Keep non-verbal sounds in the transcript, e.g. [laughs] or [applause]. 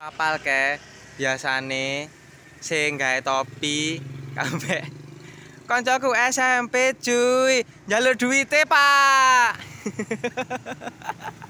Apal ke biasane sing gawe topi [laughs] kabe koncoku SMP cuy jalur duwite pak [laughs]